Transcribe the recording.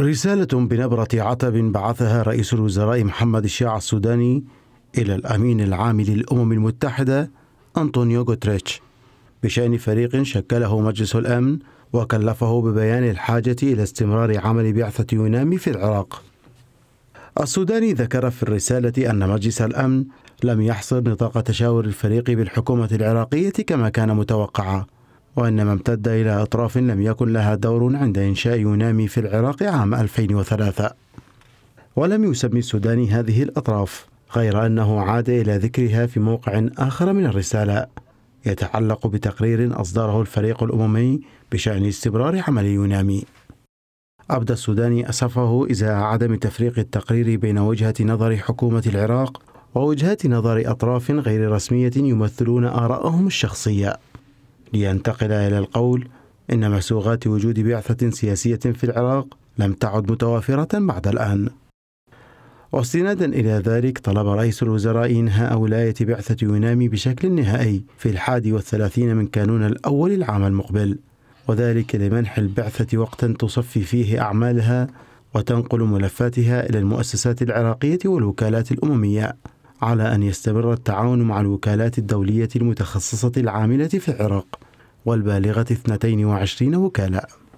رسالة بنبرة عتب بعثها رئيس الوزراء محمد الشيع السوداني إلى الأمين العام للأمم المتحدة أنطونيو غوتريتش بشأن فريق شكله مجلس الأمن وكلفه ببيان الحاجة إلى استمرار عمل بعثة يونامي في العراق السوداني ذكر في الرسالة أن مجلس الأمن لم يحصر نطاق تشاور الفريق بالحكومة العراقية كما كان متوقعا وإنما امتد إلى أطراف لم يكن لها دور عند إنشاء يونامي في العراق عام 2003 ولم يسمي السوداني هذه الأطراف غير أنه عاد إلى ذكرها في موقع آخر من الرسالة يتعلق بتقرير أصدره الفريق الأممي بشأن استمرار عمل يونامي أبدى السوداني أسفه إزاء عدم تفريق التقرير بين وجهة نظر حكومة العراق ووجهات نظر أطراف غير رسمية يمثلون آراءهم الشخصية لينتقل إلى القول إن مسوغات وجود بعثة سياسية في العراق لم تعد متوافرة بعد الآن واستنادا إلى ذلك طلب رئيس الوزراء إنهاء ولاية بعثة يونامي بشكل نهائي في الحادي والثلاثين من كانون الأول العام المقبل وذلك لمنح البعثة وقتا تصفي فيه أعمالها وتنقل ملفاتها إلى المؤسسات العراقية والوكالات الأممية على أن يستمر التعاون مع الوكالات الدولية المتخصصة العاملة في العراق والبالغة 22 وكالة